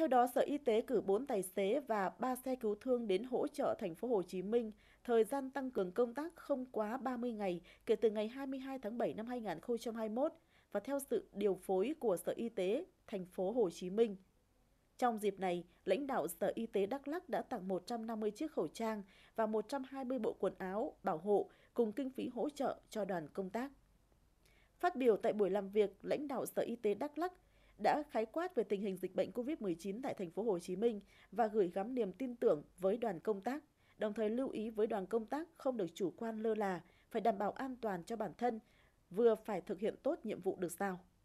Theo đó, Sở Y tế cử 4 tài xế và 3 xe cứu thương đến hỗ trợ thành phố Hồ Chí Minh, thời gian tăng cường công tác không quá 30 ngày kể từ ngày 22 tháng 7 năm 2021 và theo sự điều phối của Sở Y tế thành phố Hồ Chí Minh. Trong dịp này, lãnh đạo Sở Y tế Đắk Lắc đã tặng 150 chiếc khẩu trang và 120 bộ quần áo bảo hộ cùng kinh phí hỗ trợ cho đoàn công tác. Phát biểu tại buổi làm việc, lãnh đạo Sở Y tế Đắk Lắc đã khái quát về tình hình dịch bệnh COVID-19 tại thành phố Hồ Chí Minh và gửi gắm niềm tin tưởng với đoàn công tác, đồng thời lưu ý với đoàn công tác không được chủ quan lơ là, phải đảm bảo an toàn cho bản thân, vừa phải thực hiện tốt nhiệm vụ được giao.